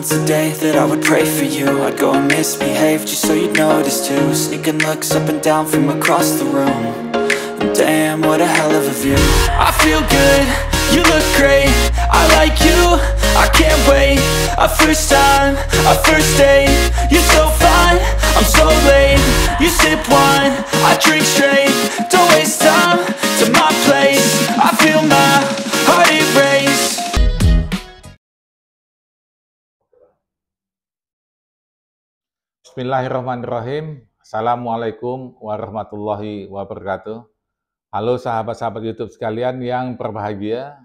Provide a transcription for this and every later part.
once a day that I would pray for you I'd go and misbehave just so you'd notice too Sneaking looks up and down from across the room and Damn, what a hell of a view I feel good, you look great I like you, I can't wait A first time, a first date You're so fine, I'm so late You sip wine, I drink straight Don't waste time to my place I feel my heart it erase Bismillahirrahmanirrahim. Assalamualaikum warahmatullahi wabarakatuh. Halo sahabat-sahabat YouTube sekalian yang berbahagia.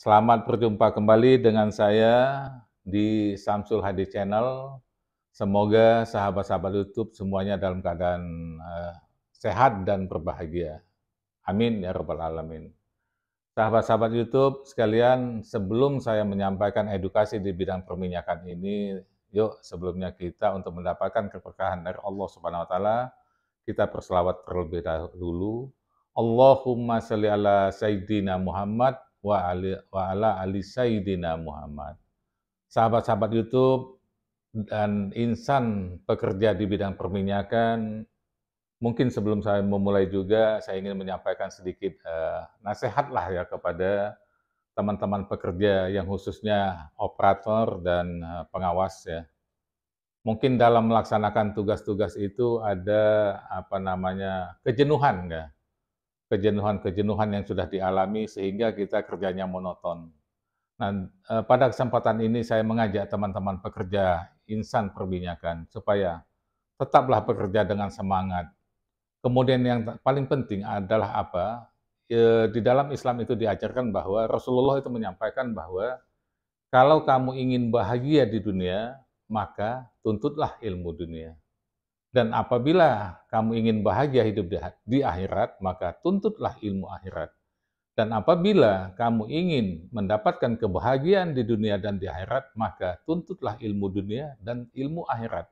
Selamat berjumpa kembali dengan saya di Samsul Hadi Channel. Semoga sahabat-sahabat YouTube semuanya dalam keadaan uh, sehat dan berbahagia. Amin ya rabbal alamin. Sahabat-sahabat YouTube sekalian, sebelum saya menyampaikan edukasi di bidang perminyakan ini, Yuk sebelumnya kita untuk mendapatkan keberkahan dari Allah Subhanahu wa taala, kita berselawat terlebih dahulu. Allahumma shalli ala sayyidina Muhammad wa ali wa ala ali sayyidina Muhammad. Sahabat-sahabat YouTube dan insan pekerja di bidang perminyakan, mungkin sebelum saya memulai juga saya ingin menyampaikan sedikit uh, nasihatlah ya kepada teman-teman pekerja yang khususnya operator dan eh, pengawas ya. Mungkin dalam melaksanakan tugas-tugas itu ada apa namanya kejenuhan ya. Kejenuhan-kejenuhan yang sudah dialami sehingga kita kerjanya monoton. Nah, eh, pada kesempatan ini saya mengajak teman-teman pekerja insan perminyakan supaya tetaplah bekerja dengan semangat. Kemudian yang paling penting adalah apa? e, di dalam Islam itu diajarkan bahwa Rasulullah itu menyampaikan bahwa kalau kamu ingin bahagia di dunia, maka tuntutlah ilmu dunia. Dan apabila kamu ingin bahagia hidup di akhirat, maka tuntutlah ilmu akhirat. Dan apabila kamu ingin mendapatkan kebahagiaan di dunia dan di akhirat, maka tuntutlah ilmu dunia dan ilmu akhirat.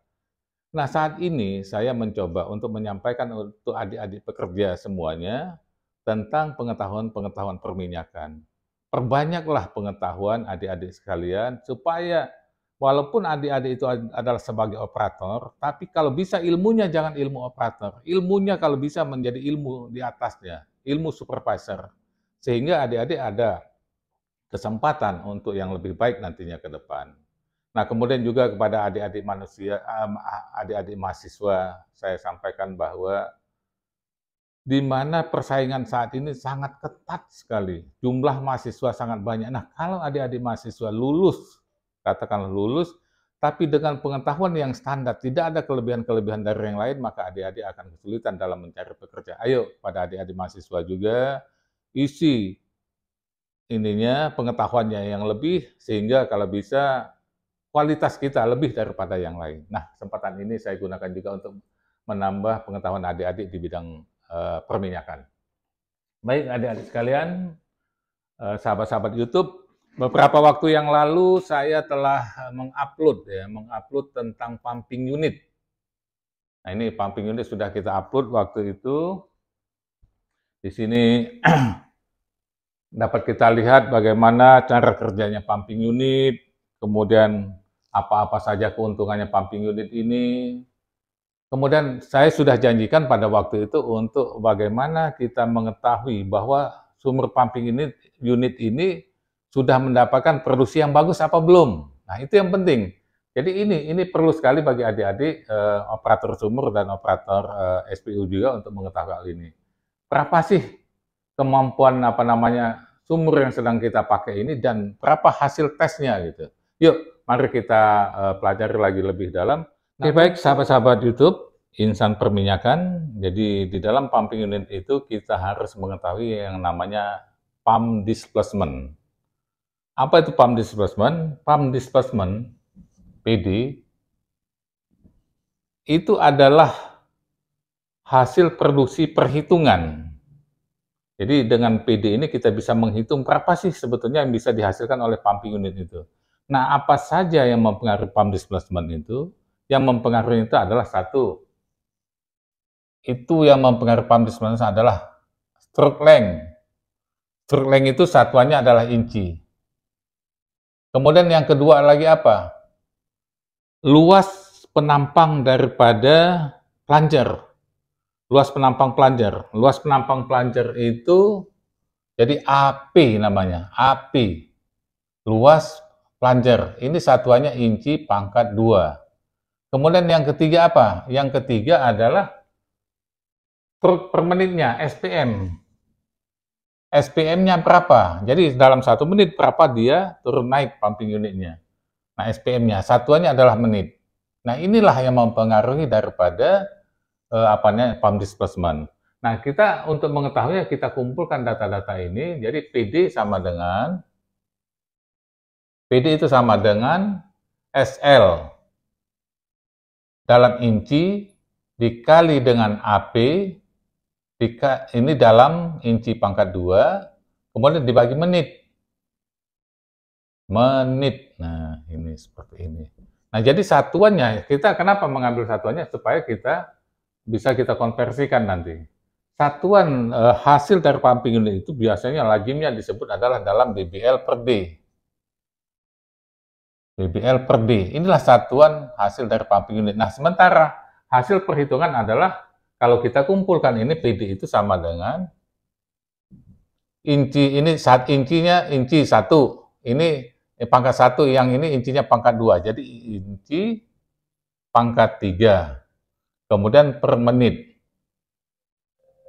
Nah, saat ini saya mencoba untuk menyampaikan untuk adik-adik pekerja semuanya tentang pengetahuan-pengetahuan perminyakan. Perbanyaklah pengetahuan adik-adik sekalian supaya walaupun adik-adik itu adalah sebagai operator, tapi kalau bisa ilmunya jangan ilmu operator. Ilmunya kalau bisa menjadi ilmu di atasnya, ilmu supervisor. Sehingga adik-adik ada kesempatan untuk yang lebih baik nantinya ke depan. Nah, kemudian juga kepada adik-adik manusia, eh, adik-adik mahasiswa, saya sampaikan bahwa di mana persaingan saat ini sangat ketat sekali. Jumlah mahasiswa sangat banyak. Nah, kalau adik-adik mahasiswa lulus, katakanlah lulus, tapi dengan pengetahuan yang standar, tidak ada kelebihan-kelebihan dari yang lain, maka adik-adik akan kesulitan dalam mencari pekerja. Ayo, pada adik-adik mahasiswa juga, isi ininya pengetahuannya yang lebih, sehingga kalau bisa kualitas kita lebih daripada yang lain. Nah, kesempatan ini saya gunakan juga untuk menambah pengetahuan adik-adik di bidang Eh, perminyakan. Baik, adik-adik sekalian, eh, sahabat-sahabat YouTube, beberapa waktu yang lalu saya telah mengupload ya, mengupload tentang pumping unit. Nah, ini pumping unit sudah kita upload waktu itu. Di sini dapat kita lihat bagaimana cara kerjanya pumping unit, kemudian apa-apa saja keuntungannya pumping unit ini, Kemudian saya sudah janjikan pada waktu itu untuk bagaimana kita mengetahui bahwa sumur pumping ini unit ini sudah mendapatkan produksi yang bagus apa belum. Nah, itu yang penting. Jadi ini ini perlu sekali bagi adik-adik eh, operator sumur dan operator eh, SPU juga untuk mengetahui hal ini. Berapa sih kemampuan apa namanya sumur yang sedang kita pakai ini dan berapa hasil tesnya gitu. Yuk, mari kita eh, pelajari lagi lebih dalam Oke nah, baik sahabat-sahabat YouTube insan perminyakan. Jadi di dalam pumping unit itu kita harus mengetahui yang namanya pump displacement. Apa itu pump displacement? Pump displacement PD itu adalah hasil produksi perhitungan. Jadi dengan PD ini kita bisa menghitung berapa sih sebetulnya yang bisa dihasilkan oleh pumping unit itu. Nah, apa saja yang mempengaruhi pump displacement itu? Yang mempengaruhi itu adalah satu, itu yang mempengaruhi pump diskriminasi adalah stroke length. Stroke length itu satuannya adalah inci. Kemudian yang kedua lagi apa? Luas penampang daripada plunger. Luas penampang plunger. Luas penampang plunger itu jadi AP namanya, AP. Luas plunger. Ini satuannya inci pangkat 2. Kemudian yang ketiga apa? Yang ketiga adalah per, per menitnya, SPM. SPM-nya berapa? Jadi dalam satu menit berapa dia turun naik pumping unitnya. Nah SPM-nya, satuannya adalah menit. Nah inilah yang mempengaruhi daripada eh, apanya pump displacement. Nah kita untuk mengetahui kita kumpulkan data-data ini. Jadi PD sama dengan PD itu sama dengan SL dalam inci dikali dengan AP, ini dalam inci pangkat 2, kemudian dibagi menit. Menit. Nah, ini seperti ini. Nah, jadi satuannya, kita kenapa mengambil satuannya? Supaya kita bisa kita konversikan nanti. Satuan eh, hasil dari pumping unit itu biasanya lazimnya disebut adalah dalam dBl per D. BBL per d Inilah satuan hasil dari pumping unit. Nah, sementara hasil perhitungan adalah kalau kita kumpulkan ini PD itu sama dengan inci ini saat incinya inci satu, ini pangkat satu, yang ini incinya pangkat dua. Jadi inci pangkat tiga, kemudian per menit,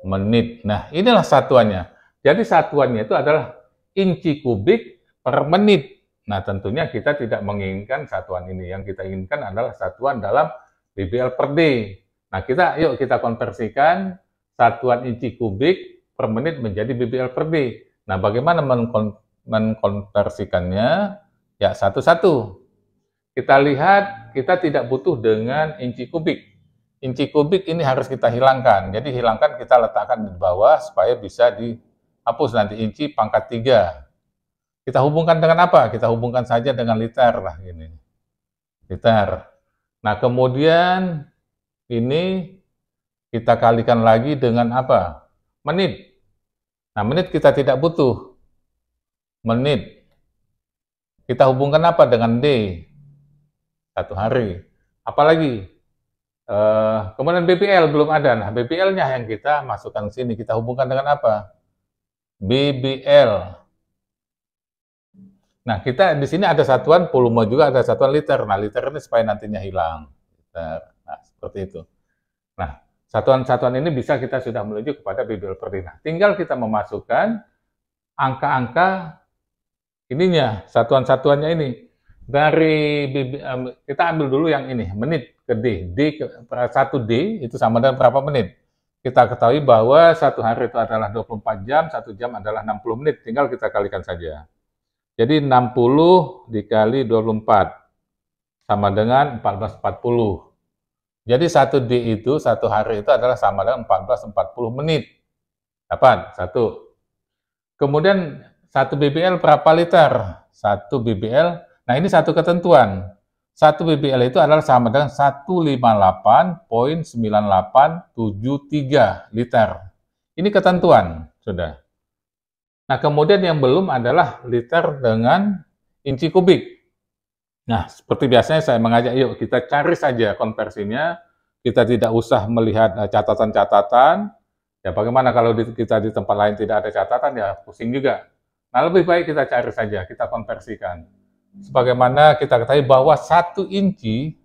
menit. Nah, inilah satuannya. Jadi satuannya itu adalah inci kubik per menit. Nah, tentunya kita tidak menginginkan satuan ini. Yang kita inginkan adalah satuan dalam BBL per D. Nah, kita yuk kita konversikan satuan inci kubik per menit menjadi BBL per D. Nah, bagaimana menkon menkonversikannya? Ya, satu-satu. Kita lihat, kita tidak butuh dengan inci kubik. Inci kubik ini harus kita hilangkan. Jadi, hilangkan kita letakkan di bawah supaya bisa dihapus nanti inci pangkat 3. Kita hubungkan dengan apa? Kita hubungkan saja dengan liter lah ini. Liter. Nah, kemudian ini kita kalikan lagi dengan apa? Menit. Nah, menit kita tidak butuh. Menit. Kita hubungkan apa dengan D? Satu hari. Apalagi? Uh, kemudian BPL belum ada. Nah, BPL-nya yang kita masukkan sini. Kita hubungkan dengan apa? BBL. Nah, kita di sini ada satuan volume juga, ada satuan liter. Nah, liter ini supaya nantinya hilang. Nah, seperti itu. Nah, satuan-satuan ini bisa kita sudah menuju kepada bibel per nah, tinggal kita memasukkan angka-angka ininya, satuan-satuannya ini. Dari kita ambil dulu yang ini, menit ke D. D ke, 1D itu sama dengan berapa menit. Kita ketahui bahwa satu hari itu adalah 24 jam, satu jam adalah 60 menit. Tinggal kita kalikan saja. Jadi 60 dikali 24 sama dengan 1440. Jadi satu D itu satu hari itu adalah sama dengan 1440 menit. Dapat satu. Kemudian satu BBL berapa liter? Satu BBL. Nah ini satu ketentuan. Satu BBL itu adalah sama dengan 158.9873 liter. Ini ketentuan sudah. Nah, kemudian yang belum adalah liter dengan inci kubik. Nah, seperti biasanya saya mengajak, yuk kita cari saja konversinya, kita tidak usah melihat eh, catatan-catatan, ya bagaimana kalau di, kita di tempat lain tidak ada catatan, ya pusing juga. Nah, lebih baik kita cari saja, kita konversikan. Sebagaimana kita ketahui bahwa satu inci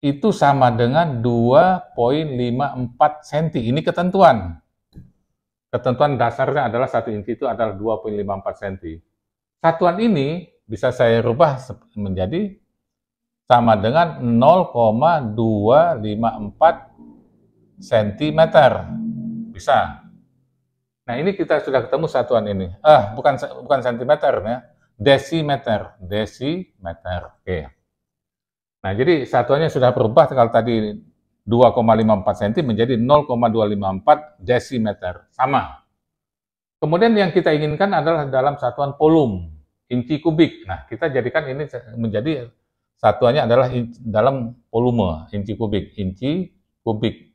itu sama dengan 2.54 cm. Ini ketentuan ketentuan dasarnya adalah satu inci itu adalah 2,54 cm. Satuan ini bisa saya rubah menjadi sama dengan 0,254 cm. Bisa. Nah, ini kita sudah ketemu satuan ini. Ah, bukan bukan sentimeter ya. Desimeter, desimeter. Oke. Nah, jadi satuannya sudah berubah kalau tadi 2,54 cm menjadi 0,254 desimeter. Sama. Kemudian yang kita inginkan adalah dalam satuan volume, inci kubik. Nah, kita jadikan ini menjadi satuannya adalah inci, dalam volume, inci kubik, inci kubik,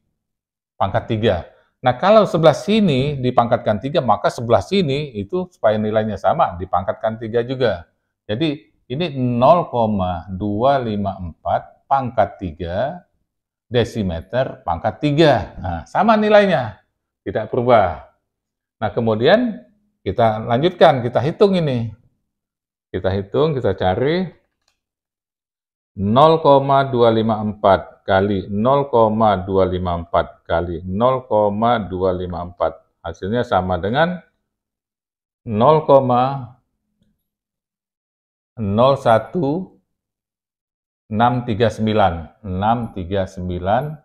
pangkat 3. Nah, kalau sebelah sini dipangkatkan 3, maka sebelah sini itu supaya nilainya sama, dipangkatkan 3 juga. Jadi, ini 0,254 pangkat 3 desimeter pangkat 3. Nah, sama nilainya, tidak berubah. Nah, kemudian kita lanjutkan, kita hitung ini. Kita hitung, kita cari 0,254 kali 0,254 kali 0,254. Hasilnya sama dengan 0,01 639 639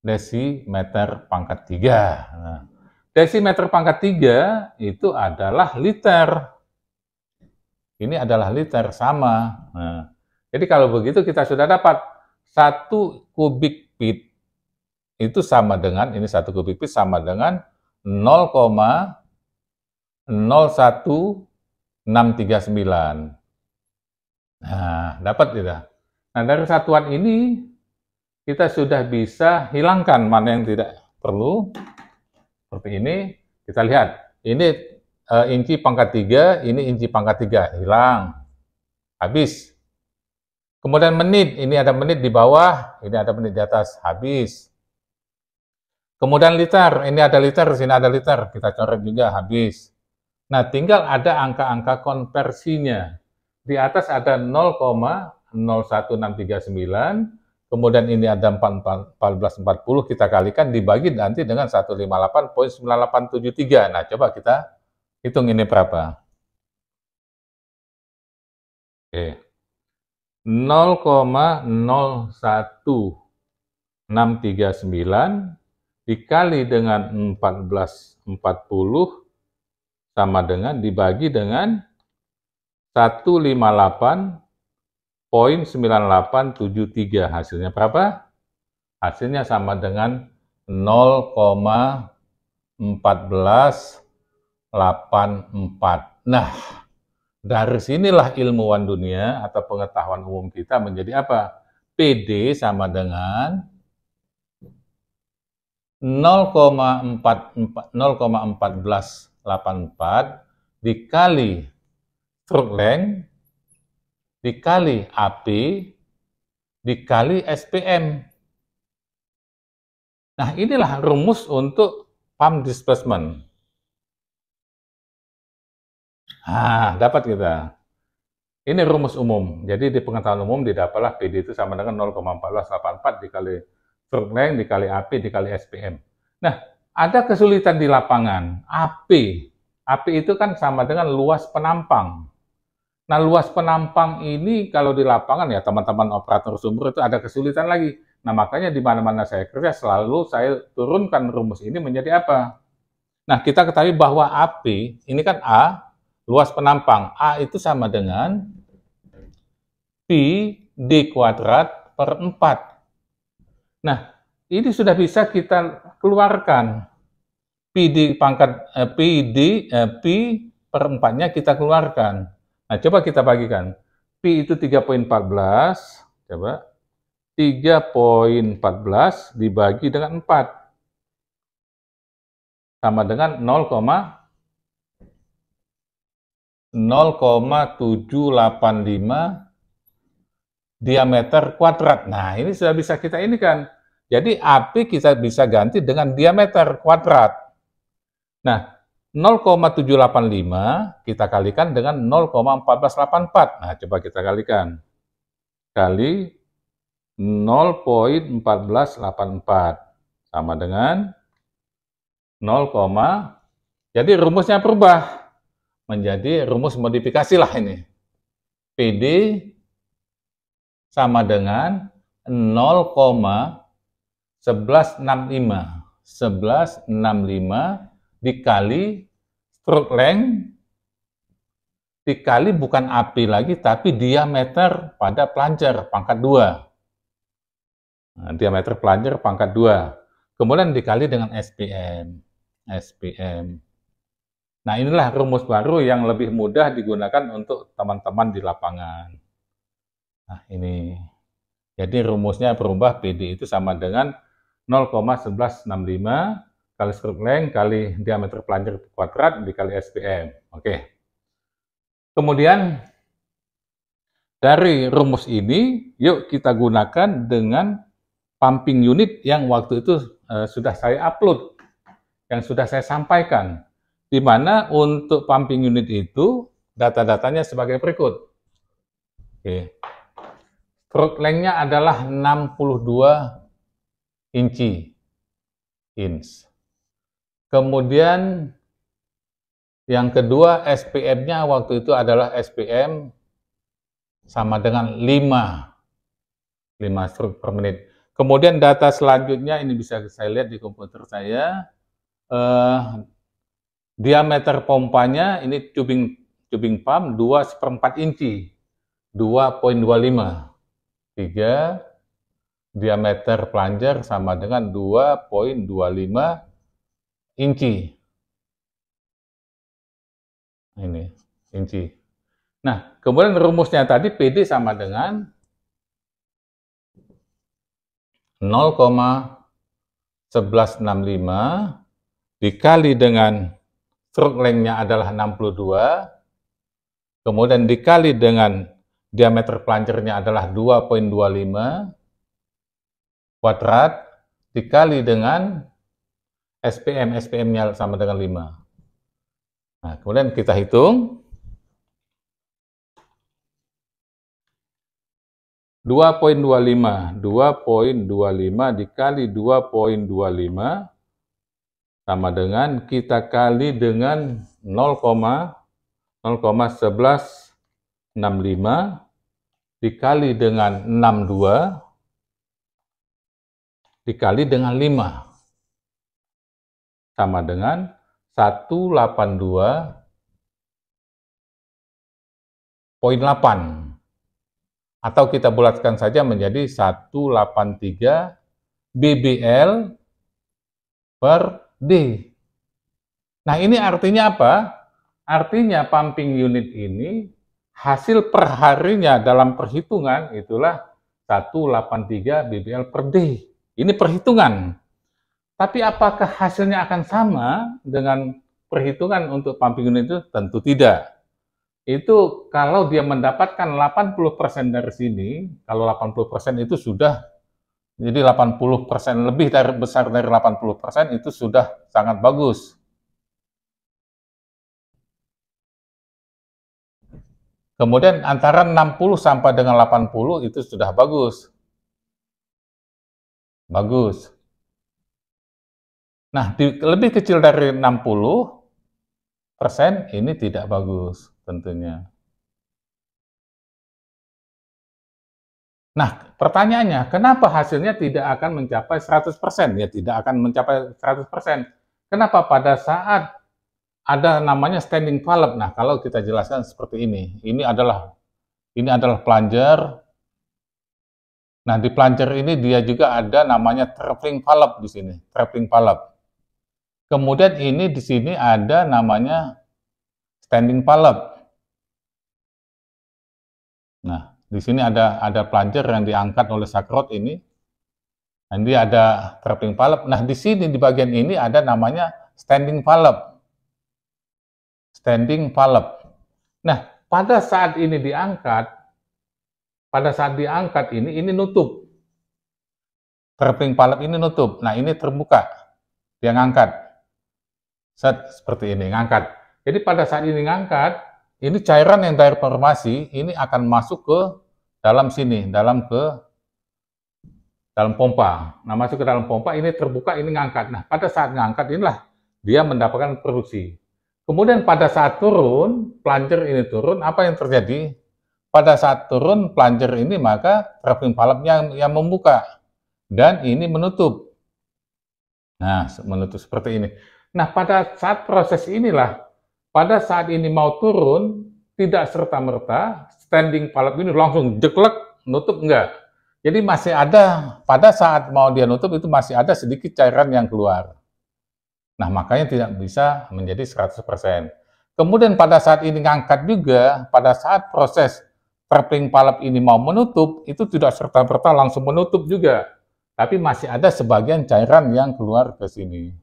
desimeter pangkat 3 nah, desimeter pangkat 3 itu adalah liter ini adalah liter sama nah, jadi kalau begitu kita sudah dapat satu kubik feet itu sama dengan ini satu kubik feet sama dengan 0,01639 nah dapat tidak Nah, dari satuan ini kita sudah bisa hilangkan mana yang tidak perlu. Seperti ini, kita lihat. Ini e, inci pangkat 3, ini inci pangkat 3, hilang. Habis. Kemudian menit, ini ada menit di bawah, ini ada menit di atas, habis. Kemudian liter, ini ada liter, sini ada liter, kita coret juga, habis. Nah, tinggal ada angka-angka konversinya. Di atas ada 01639, kemudian ini ada 1440 kita kalikan dibagi nanti dengan 158.9873. Nah, coba kita hitung ini berapa. Oke. 0,01639 dikali dengan 1440 sama dengan dibagi dengan 158 poin 9873 hasilnya berapa? Hasilnya sama dengan 0,1484. Nah, dari sinilah ilmuwan dunia atau pengetahuan umum kita menjadi apa? PD sama dengan 0,1484 dikali truk length dikali AP dikali SPM. Nah, inilah rumus untuk pump displacement. Ah, dapat kita. Ini rumus umum. Jadi di pengetahuan umum didapatlah PD itu sama dengan 0,484 dikali stroke length dikali AP dikali SPM. Nah, ada kesulitan di lapangan. AP. AP itu kan sama dengan luas penampang. Nah, luas penampang ini kalau di lapangan ya teman-teman operator sumur itu ada kesulitan lagi. Nah, makanya di mana-mana saya kerja selalu saya turunkan rumus ini menjadi apa? Nah, kita ketahui bahwa ap ini kan A, luas penampang. A itu sama dengan pi d kuadrat per 4. Nah, ini sudah bisa kita keluarkan. Pi d pangkat eh, pi d eh, pi per 4-nya kita keluarkan. Nah, coba kita bagikan. P itu 3.14, coba. 3.14 dibagi dengan 4. Sama dengan 0, 0,785 diameter kuadrat. Nah, ini sudah bisa kita ini kan. Jadi api kita bisa ganti dengan diameter kuadrat. Nah, 0,785 kita kalikan dengan 0,1484. Nah, coba kita kalikan. Kali 0,1484 sama dengan 0, jadi rumusnya berubah menjadi rumus modifikasi lah ini. PD sama dengan 0,1165. 1165 dikali stroke length dikali bukan api lagi, tapi diameter pada plunger pangkat 2. Nah, diameter plunger pangkat 2. Kemudian dikali dengan SPM. SPM. Nah, inilah rumus baru yang lebih mudah digunakan untuk teman-teman di lapangan. Nah, ini. Jadi rumusnya berubah PD itu sama dengan 0,1165 kali stroke length kali diameter plunger kuadrat dikali SPM. Oke. Kemudian dari rumus ini, yuk kita gunakan dengan pumping unit yang waktu itu e, sudah saya upload, yang sudah saya sampaikan. Di mana untuk pumping unit itu data-datanya sebagai berikut. Oke. Okay. Stroke length-nya adalah 62 inci. Inch. Kemudian yang kedua SPM-nya waktu itu adalah SPM sama dengan 5. 5 struk per menit. Kemudian data selanjutnya ini bisa saya lihat di komputer saya. Eh, diameter pompanya ini tubing tubing pump 2 seperempat inci 2.25 3 diameter plunger sama dengan 2.25 inci. Nah, ini, inci. Nah, kemudian rumusnya tadi PD sama dengan 0,1165 dikali dengan stroke length-nya adalah 62, kemudian dikali dengan diameter pelancernya adalah 2.25 kuadrat dikali dengan SPM, SPM-nya sama dengan 5. Nah, kemudian kita hitung. 2.25, 2.25 dikali 2.25 sama dengan kita kali dengan 0,1165 dikali dengan 62 dikali dengan 5 sama dengan 182.8 atau kita bulatkan saja menjadi 183 BBL per D. Nah, ini artinya apa? Artinya pumping unit ini hasil perharinya dalam perhitungan itulah 183 BBL per D. Ini perhitungan. Tapi apakah hasilnya akan sama dengan perhitungan untuk pumping unit itu? Tentu tidak. Itu kalau dia mendapatkan 80% dari sini, kalau 80% itu sudah, jadi 80% lebih dari, besar dari 80% itu sudah sangat bagus. Kemudian antara 60 sampai dengan 80 itu sudah bagus. Bagus. Nah, di, lebih kecil dari 60 persen ini tidak bagus tentunya. Nah, pertanyaannya, kenapa hasilnya tidak akan mencapai 100 persen? Ya, tidak akan mencapai 100 persen. Kenapa pada saat ada namanya standing valve? Nah, kalau kita jelaskan seperti ini, ini adalah ini adalah plunger. Nah, di plunger ini dia juga ada namanya traveling valve di sini, traveling valve. Kemudian ini di sini ada namanya standing pallet. Nah, di sini ada ada plunger yang diangkat oleh sakrot ini. Nanti ada trapping pallet. Nah, di sini di bagian ini ada namanya standing pallet. Standing pallet. Nah, pada saat ini diangkat, pada saat diangkat ini, ini nutup. Trapping palep ini nutup. Nah, ini terbuka. Dia ngangkat. Set, seperti ini, ngangkat. Jadi pada saat ini ngangkat, ini cairan yang dari formasi ini akan masuk ke dalam sini, dalam ke dalam pompa. Nah, masuk ke dalam pompa, ini terbuka, ini ngangkat. Nah, pada saat ngangkat inilah dia mendapatkan produksi. Kemudian pada saat turun, plunger ini turun, apa yang terjadi? Pada saat turun plunger ini maka traveling valve yang, yang membuka dan ini menutup. Nah, menutup seperti ini. Nah, pada saat proses inilah, pada saat ini mau turun, tidak serta-merta standing palet ini langsung jeklek, nutup, enggak. Jadi masih ada, pada saat mau dia nutup itu masih ada sedikit cairan yang keluar. Nah, makanya tidak bisa menjadi 100%. Kemudian pada saat ini ngangkat juga, pada saat proses trapping palap ini mau menutup, itu tidak serta-merta langsung menutup juga. Tapi masih ada sebagian cairan yang keluar ke sini.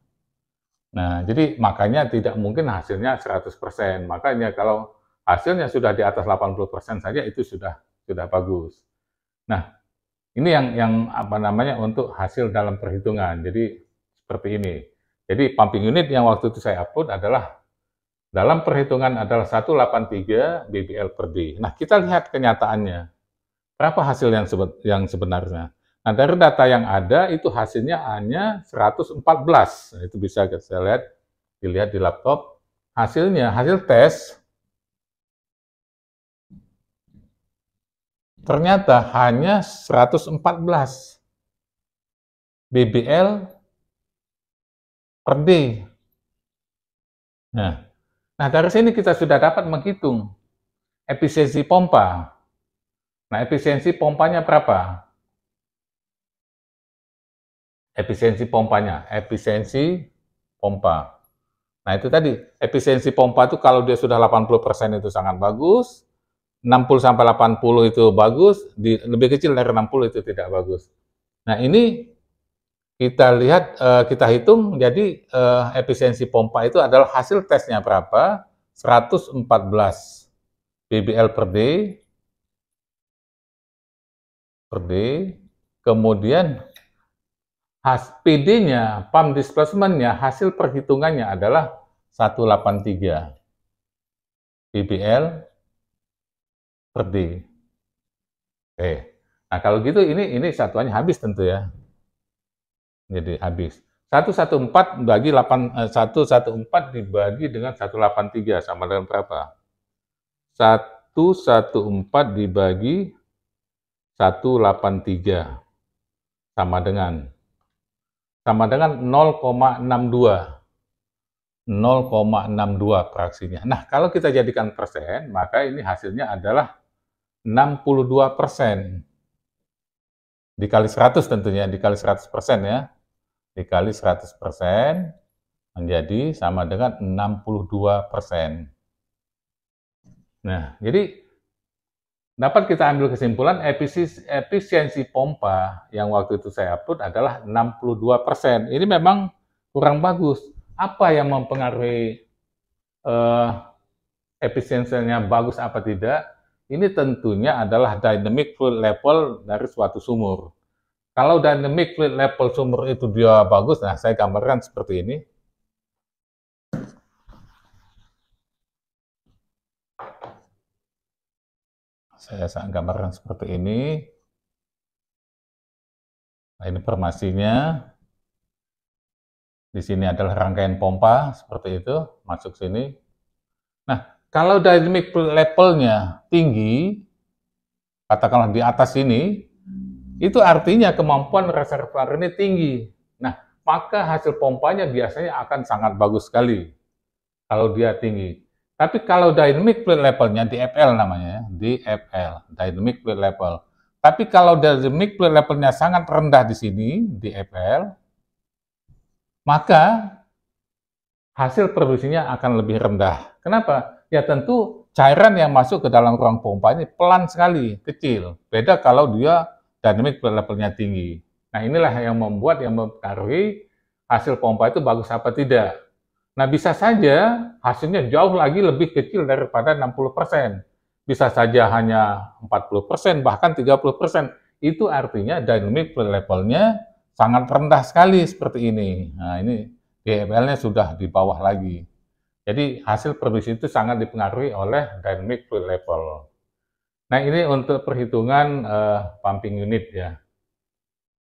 Nah, jadi makanya tidak mungkin hasilnya 100%. Makanya kalau hasilnya sudah di atas 80% saja itu sudah sudah bagus. Nah, ini yang yang apa namanya untuk hasil dalam perhitungan. Jadi seperti ini. Jadi pumping unit yang waktu itu saya upload adalah dalam perhitungan adalah 183 BBL per D. Nah, kita lihat kenyataannya. Berapa hasil yang, yang sebenarnya? Nah, dari data yang ada itu hasilnya hanya 114. Nah, itu bisa saya lihat dilihat di laptop hasilnya, hasil tes ternyata hanya 114. BBL per D. Nah, nah dari sini kita sudah dapat menghitung efisiensi pompa. Nah, efisiensi pompanya berapa? efisiensi pompanya, efisiensi pompa. Nah itu tadi, efisiensi pompa itu kalau dia sudah 80% itu sangat bagus, 60 sampai 80 itu bagus, di, lebih kecil dari 60 itu tidak bagus. Nah ini kita lihat, eh, kita hitung, jadi eh, efisiensi pompa itu adalah hasil tesnya berapa? 114 bbl per day, per day, kemudian has PD-nya, pump displacement-nya, hasil perhitungannya adalah 183 PBL per D. Oke. Nah, kalau gitu ini ini satuannya habis tentu ya. Jadi habis. 114 bagi 8 114 eh, dibagi dengan 183 sama dengan berapa? 114 dibagi 183 sama dengan sama dengan 0,62. 0,62 fraksinya. Nah, kalau kita jadikan persen, maka ini hasilnya adalah 62 persen. Dikali 100 tentunya, dikali 100 persen ya. Dikali 100 persen menjadi sama dengan 62 persen. Nah, jadi Dapat kita ambil kesimpulan efisiensi pompa yang waktu itu saya upload adalah 62%. Ini memang kurang bagus. Apa yang mempengaruhi uh, efisiensinya bagus apa tidak? Ini tentunya adalah dynamic fluid level dari suatu sumur. Kalau dynamic fluid level sumur itu dia bagus, nah saya gambarkan seperti ini. saya sangat gambarkan seperti ini. Nah, ini formasinya. Di sini adalah rangkaian pompa seperti itu, masuk sini. Nah, kalau dynamic levelnya tinggi, katakanlah di atas ini, itu artinya kemampuan reservoir ini tinggi. Nah, maka hasil pompanya biasanya akan sangat bagus sekali kalau dia tinggi. Tapi kalau dynamic plate levelnya di FL namanya, ya, di FL, dynamic plate level. Tapi kalau dynamic plate levelnya sangat rendah di sini, di FL, maka hasil produksinya akan lebih rendah. Kenapa? Ya tentu cairan yang masuk ke dalam ruang pompa ini pelan sekali, kecil. Beda kalau dia dynamic plate levelnya tinggi. Nah inilah yang membuat, yang mempengaruhi hasil pompa itu bagus apa tidak. Nah, bisa saja hasilnya jauh lagi lebih kecil daripada 60%. persen, Bisa saja hanya 40%, persen, bahkan 30%. persen. Itu artinya dynamic levelnya sangat rendah sekali seperti ini. Nah, ini DML-nya sudah di bawah lagi. Jadi, hasil produksi itu sangat dipengaruhi oleh dynamic level. Nah, ini untuk perhitungan uh, pumping unit ya.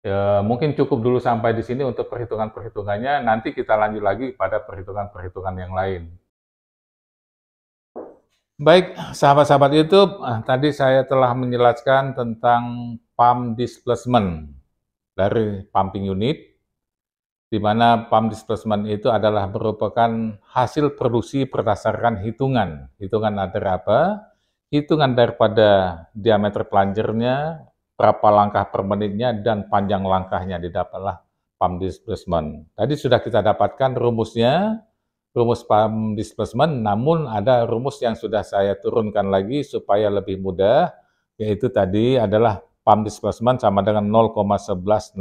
Ya, mungkin cukup dulu sampai di sini untuk perhitungan-perhitungannya. Nanti kita lanjut lagi pada perhitungan-perhitungan yang lain. Baik, sahabat-sahabat YouTube, eh, tadi saya telah menjelaskan tentang pump displacement dari pumping unit, di mana pump displacement itu adalah merupakan hasil produksi berdasarkan hitungan. Hitungan ada apa? Hitungan daripada diameter plungernya, berapa langkah per menitnya, dan panjang langkahnya didapatlah pump displacement. Tadi sudah kita dapatkan rumusnya, rumus pump displacement, namun ada rumus yang sudah saya turunkan lagi supaya lebih mudah, yaitu tadi adalah pump displacement sama dengan 0,1165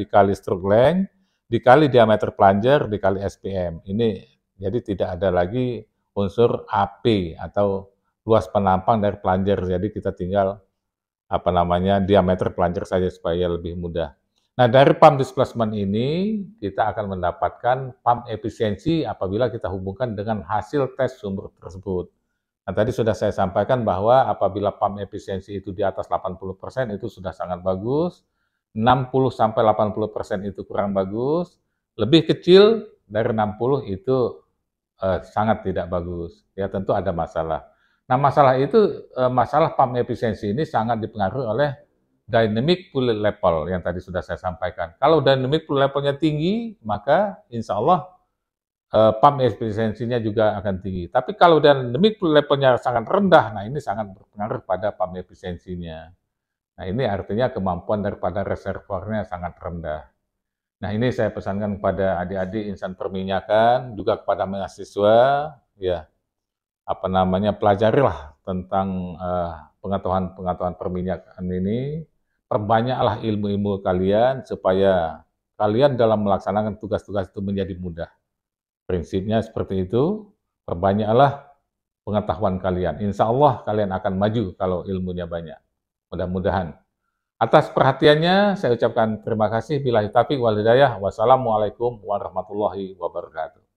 dikali stroke length, dikali diameter plunger, dikali SPM. Ini jadi tidak ada lagi unsur AP atau luas penampang dari plunger, jadi kita tinggal apa namanya diameter pelancar saja supaya lebih mudah. Nah dari pump displacement ini kita akan mendapatkan pump efisiensi apabila kita hubungkan dengan hasil tes sumber tersebut. Nah tadi sudah saya sampaikan bahwa apabila pump efisiensi itu di atas 80% itu sudah sangat bagus, 60 80% itu kurang bagus, lebih kecil dari 60 itu eh, sangat tidak bagus. Ya tentu ada masalah. Nah, masalah itu, eh, masalah pump efisiensi ini sangat dipengaruhi oleh dynamic pull level yang tadi sudah saya sampaikan. Kalau dynamic pull levelnya tinggi, maka insya Allah eh, pump efisiensinya juga akan tinggi. Tapi kalau dynamic pull levelnya sangat rendah, nah ini sangat berpengaruh pada pump efisiensinya. Nah ini artinya kemampuan daripada reservoirnya sangat rendah. Nah ini saya pesankan kepada adik-adik insan perminyakan, juga kepada mahasiswa, ya apa namanya pelajarilah tentang eh, pengetahuan-pengetahuan perminyakan ini, perbanyaklah ilmu-ilmu kalian supaya kalian dalam melaksanakan tugas-tugas itu menjadi mudah. Prinsipnya seperti itu, perbanyaklah pengetahuan kalian. Insya Allah kalian akan maju kalau ilmunya banyak. Mudah-mudahan. Atas perhatiannya, saya ucapkan terima kasih. Bila hitapi walidayah. Wassalamualaikum warahmatullahi wabarakatuh.